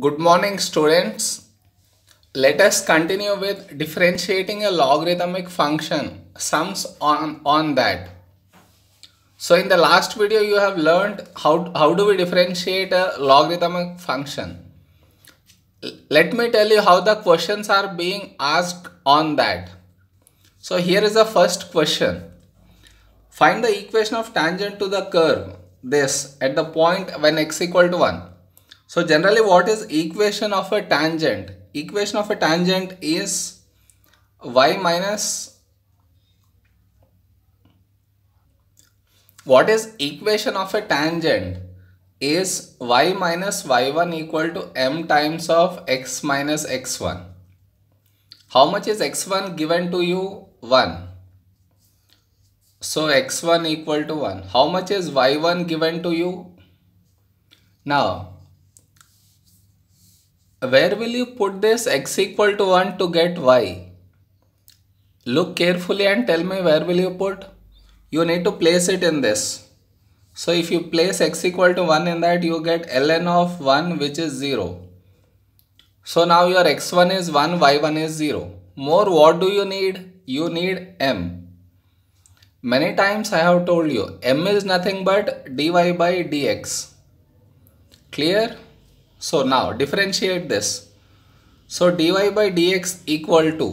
Good morning students. Let us continue with differentiating a logarithmic function, sums on, on that. So in the last video you have learned how, how do we differentiate a logarithmic function. Let me tell you how the questions are being asked on that. So here is the first question. Find the equation of tangent to the curve, this, at the point when x equal to 1. So generally what is equation of a tangent? Equation of a tangent is y minus what is equation of a tangent is y minus y1 equal to m times of x minus x1. How much is x1 given to you? 1. So x1 equal to 1. How much is y1 given to you? Now where will you put this x equal to 1 to get y? Look carefully and tell me where will you put? You need to place it in this. So if you place x equal to 1 in that you get ln of 1 which is 0. So now your x1 is 1, y1 is 0. More what do you need? You need m. Many times I have told you m is nothing but dy by dx. Clear? So now differentiate this. So dy by dx equal to,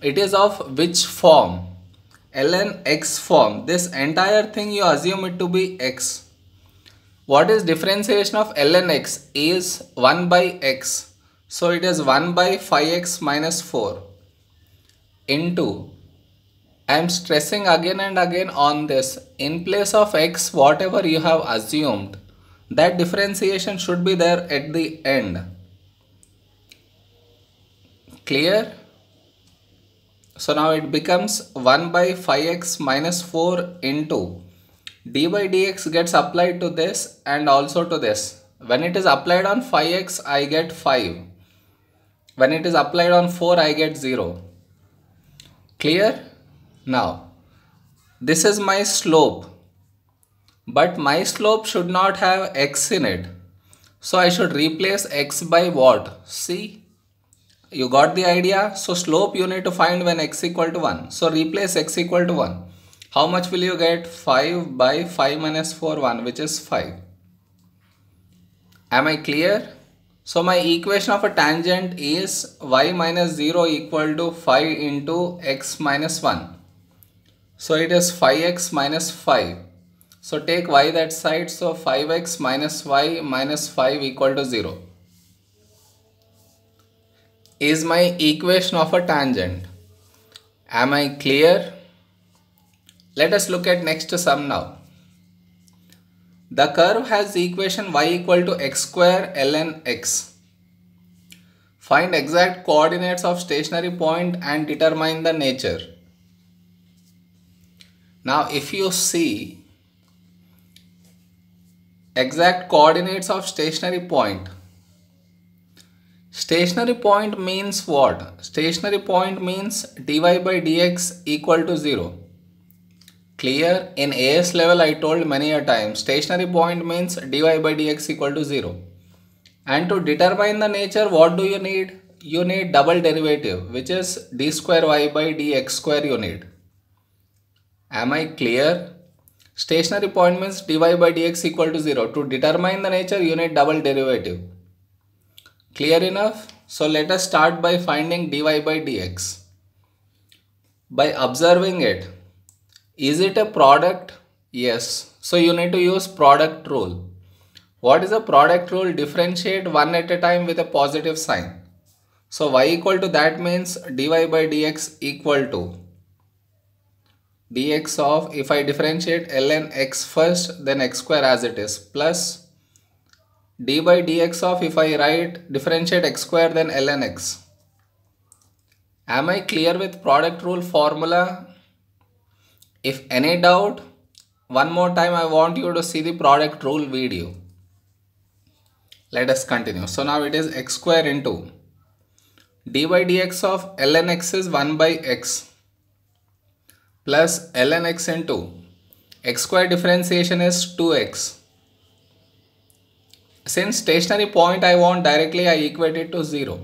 it is of which form? ln x form. This entire thing you assume it to be x. What is differentiation of ln x is 1 by x. So it is 1 by 5x minus 4 into I am stressing again and again on this. In place of x, whatever you have assumed, that differentiation should be there at the end clear so now it becomes 1 by 5x minus 4 into d by dx gets applied to this and also to this when it is applied on 5x I get 5 when it is applied on 4 I get 0 clear now this is my slope but my slope should not have x in it. So I should replace x by what? See? You got the idea? So slope you need to find when x equal to 1. So replace x equal to 1. How much will you get? 5 by 5 minus 4 1 which is 5. Am I clear? So my equation of a tangent is y minus 0 equal to 5 into x minus 1. So it is 5x minus 5 so take y that side. So 5x minus y minus 5 equal to 0 is my equation of a tangent. Am I clear? Let us look at next sum now. The curve has the equation y equal to x square ln x. Find exact coordinates of stationary point and determine the nature. Now if you see Exact coordinates of stationary point. Stationary point means what? Stationary point means dy by dx equal to 0. Clear? In AS level I told many a time. Stationary point means dy by dx equal to 0. And to determine the nature what do you need? You need double derivative which is d square y by dx square you need. Am I clear? Stationary point means dy by dx equal to 0. To determine the nature, you need double derivative. Clear enough? So let us start by finding dy by dx. By observing it, is it a product? Yes. So you need to use product rule. What is a product rule? Differentiate one at a time with a positive sign. So y equal to that means dy by dx equal to dx of, if I differentiate ln x first, then x square as it is, plus d by dx of, if I write, differentiate x square, then ln x. Am I clear with product rule formula? If any doubt, one more time I want you to see the product rule video. Let us continue. So now it is x square into d by dx of ln x is 1 by x plus ln x into x square differentiation is 2x. Since stationary point I want directly I equate it to 0.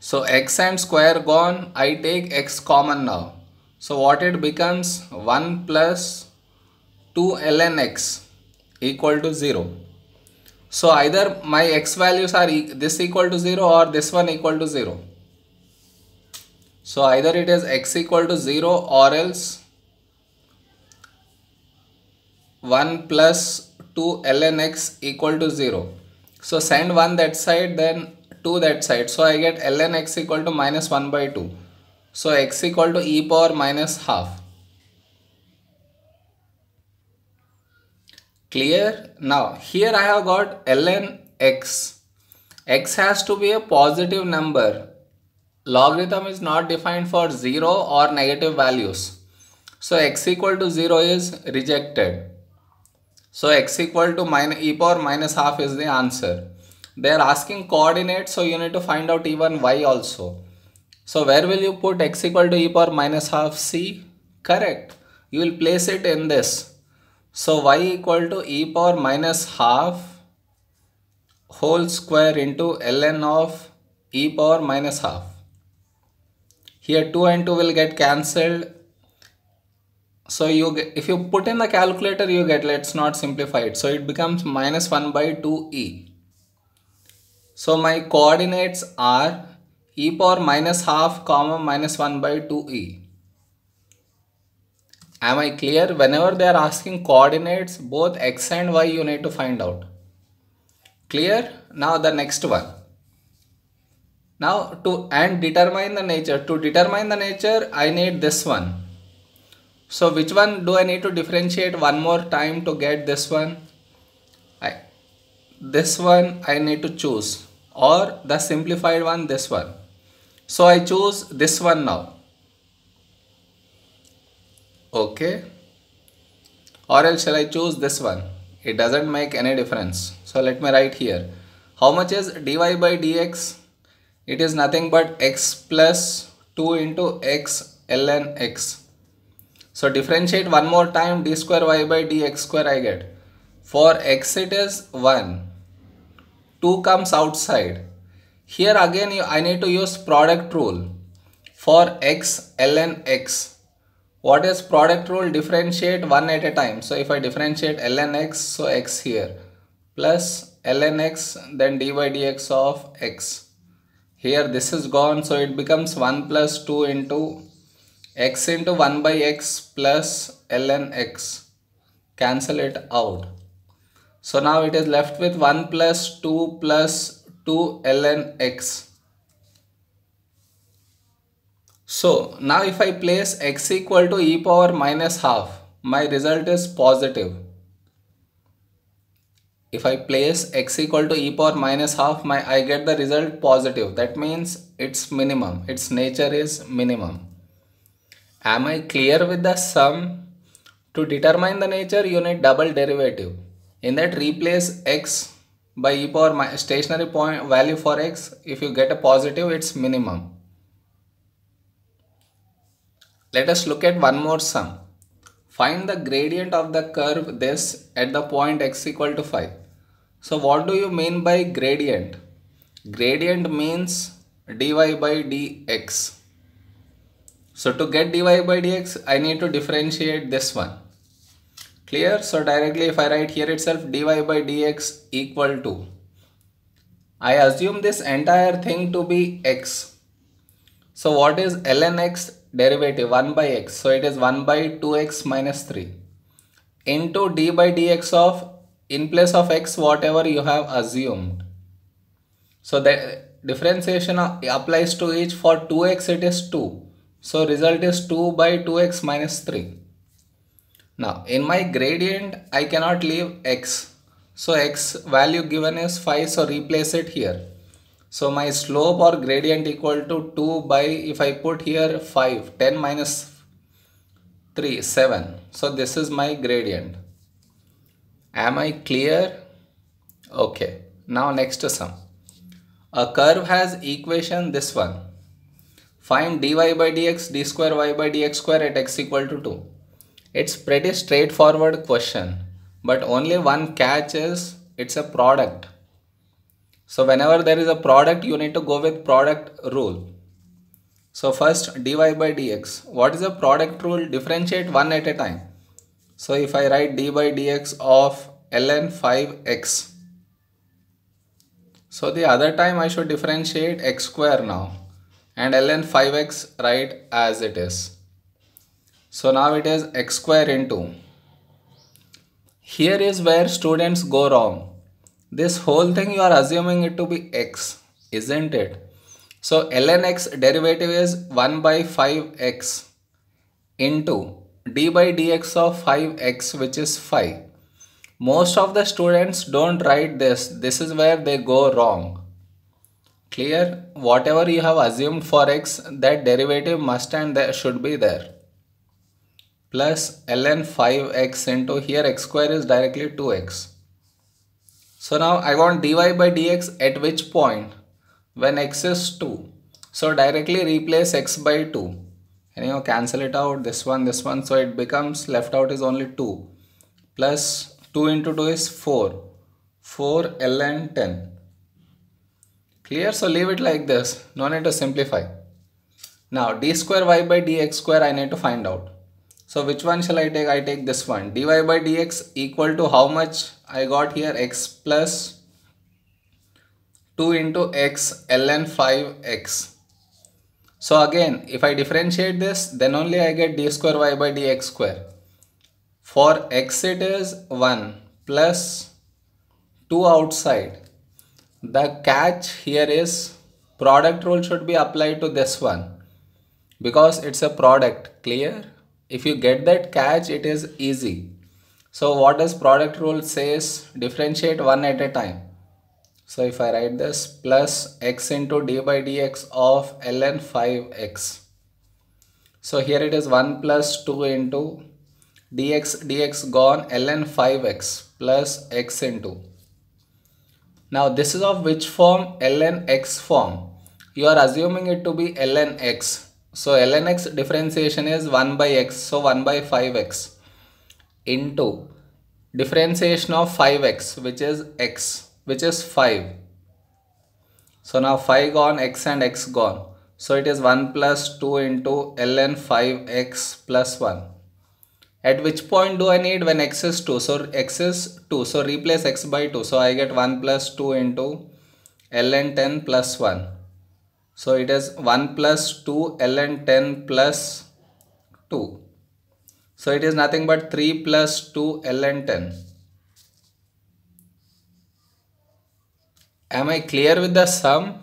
So x and square gone I take x common now. So what it becomes 1 plus 2 ln x equal to 0. So either my x values are e this equal to 0 or this one equal to 0. So either it is x equal to 0 or else 1 plus 2 ln x equal to 0. So send 1 that side then 2 that side. So I get ln x equal to minus 1 by 2. So x equal to e power minus half. Clear? Now here I have got ln x. x has to be a positive number logarithm is not defined for 0 or negative values. So x equal to 0 is rejected. So x equal to minus, e power minus half is the answer. They are asking coordinates so you need to find out even y also. So where will you put x equal to e power minus half c? Correct. You will place it in this. So y equal to e power minus half whole square into ln of e power minus half here 2 and 2 will get cancelled so you get, if you put in the calculator you get let's not simplify it so it becomes minus 1 by 2e so my coordinates are e power minus half comma minus 1 by 2e am I clear whenever they are asking coordinates both x and y you need to find out clear now the next one now to and determine the nature, to determine the nature I need this one. So which one do I need to differentiate one more time to get this one? I, this one I need to choose or the simplified one this one. So I choose this one now. Okay. Or else shall I choose this one? It doesn't make any difference. So let me write here. How much is dy by dx? it is nothing but x plus 2 into x ln x. So differentiate one more time d square y by dx square I get. For x it is 1. 2 comes outside. Here again I need to use product rule. For x ln x. What is product rule? Differentiate one at a time. So if I differentiate ln x, so x here. Plus ln x then d by dx of x here this is gone so it becomes 1 plus 2 into x into 1 by x plus ln x cancel it out so now it is left with 1 plus 2 plus 2 ln x so now if I place x equal to e power minus half my result is positive if I place x equal to e power minus half, my I get the result positive. That means it's minimum. Its nature is minimum. Am I clear with the sum? To determine the nature, you need double derivative. In that, replace x by e power my stationary point value for x. If you get a positive, it's minimum. Let us look at one more sum. Find the gradient of the curve this at the point x equal to 5. So what do you mean by gradient? Gradient means dy by dx. So to get dy by dx, I need to differentiate this one. Clear? So directly if I write here itself dy by dx equal to. I assume this entire thing to be x. So what is ln x derivative 1 by x. So it is 1 by 2x minus 3 into d by dx of in place of x whatever you have assumed. So the differentiation applies to each for 2x it is 2. So result is 2 by 2x minus 3. Now in my gradient I cannot leave x. So x value given is 5 so replace it here. So my slope or gradient equal to 2 by if I put here 5 10 minus 3 7. So this is my gradient. Am I clear? Okay. Now next to sum. A curve has equation this one. Find dy by dx, d square y by dx square at x equal to 2. It's pretty straightforward question. But only one catch is it's a product. So whenever there is a product, you need to go with product rule. So first dy by dx. What is a product rule? Differentiate one at a time. So if I write d by dx of ln 5x. So the other time I should differentiate x square now and ln 5x write as it is. So now it is x square into. Here is where students go wrong. This whole thing you are assuming it to be x, isn't it? So ln x derivative is 1 by 5x into d by dx of 5x which is 5. Most of the students don't write this. This is where they go wrong. Clear? Whatever you have assumed for x, that derivative must and there should be there. Plus ln 5x into here x square is directly 2x. So now I want dy by dx at which point? When x is 2. So directly replace x by 2 and you know cancel it out this one this one so it becomes left out is only 2 plus 2 into 2 is 4 4 ln 10 clear so leave it like this no need to simplify now d square y by dx square I need to find out so which one shall I take I take this one dy by dx equal to how much I got here x plus 2 into x ln 5x so again, if I differentiate this, then only I get d square y by dx square. For x it is 1 plus 2 outside. The catch here is product rule should be applied to this one because it's a product, clear? If you get that catch, it is easy. So what does product rule says? Differentiate one at a time. So if I write this plus x into d by dx of ln 5x. So here it is 1 plus 2 into dx dx gone ln 5x plus x into. Now this is of which form? ln x form. You are assuming it to be ln x. So ln x differentiation is 1 by x. So 1 by 5x into differentiation of 5x which is x which is 5. So now 5 gone, x and x gone. So it is 1 plus 2 into ln 5x plus 1. At which point do I need when x is 2? So x is 2. So replace x by 2. So I get 1 plus 2 into ln 10 plus 1. So it is 1 plus 2 ln 10 plus 2. So it is nothing but 3 plus 2 ln 10. Am I clear with the sum?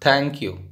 Thank you.